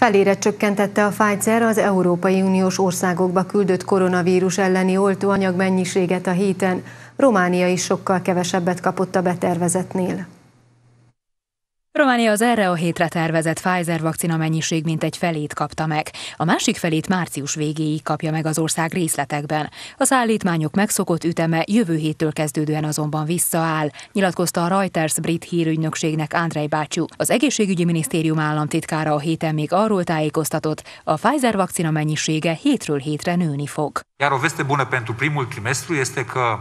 Felére csökkentette a Pfizer az Európai Uniós országokba küldött koronavírus elleni oltóanyag mennyiséget a héten. Románia is sokkal kevesebbet kapott a betervezetnél. Románia az erre a hétre tervezett Pfizer vakcina mennyiség mintegy felét kapta meg. A másik felét március végéig kapja meg az ország részletekben. A szállítmányok megszokott üteme jövő héttől kezdődően azonban visszaáll, nyilatkozta a Reuters brit hírügynökségnek Andrei Bácsú. Az egészségügyi minisztérium államtitkára a héten még arról tájékoztatott, a Pfizer vakcina mennyisége hétről hétre nőni fog. Iar o veste bună pentru primul trimestru este că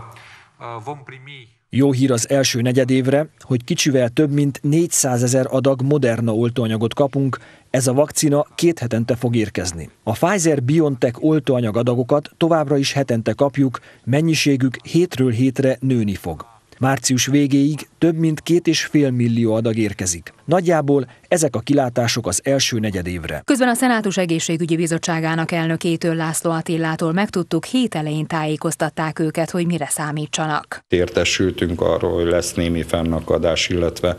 uh, vom primi jó hír az első negyedévre, hogy kicsivel több mint 400 ezer adag Moderna oltóanyagot kapunk, ez a vakcina két hetente fog érkezni. A Pfizer-BioNTech oltóanyag adagokat továbbra is hetente kapjuk, mennyiségük hétről hétre nőni fog. Március végéig több mint két és fél millió adag érkezik. Nagyjából ezek a kilátások az első negyed évre. Közben a Szenátus Egészségügyi Bizottságának elnökétől László Attilától megtudtuk, hét elején tájékoztatták őket, hogy mire számítsanak. Értesültünk arról, hogy lesz némi fennakadás, illetve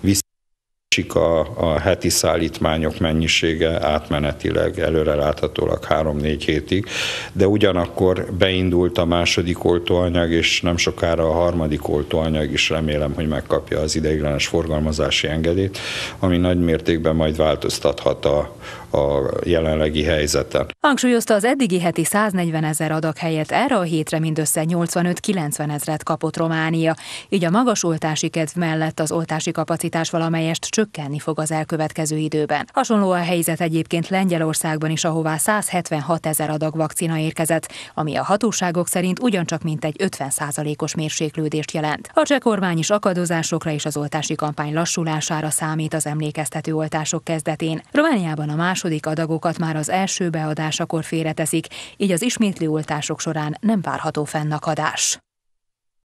vissza Csik a, a heti szállítmányok mennyisége átmenetileg, előreláthatólag 3-4 hétig, de ugyanakkor beindult a második oltóanyag, és nem sokára a harmadik oltóanyag is remélem, hogy megkapja az ideiglenes forgalmazási engedélyt, ami nagy mértékben majd változtathat a, a jelenlegi helyzeten. Hangsúlyozta az eddigi heti 140 ezer adag helyett erre a hétre mindössze 85-90 ezret kapott Románia, így a magas oltási kedv mellett az oltási kapacitás valamelyest csökkenni fog az elkövetkező időben. Hasonló a helyzet egyébként Lengyelországban is, ahová 176 ezer adag vakcina érkezett, ami a hatóságok szerint ugyancsak mintegy 50%-os mérséklődést jelent. A cseh kormány is akadozásokra és az oltási kampány lassulására számít az emlékeztető oltások kezdetén. Romániában a más második adagokat már az első beadásakor félreteszik, így az ismétli oltások során nem várható fennakadás.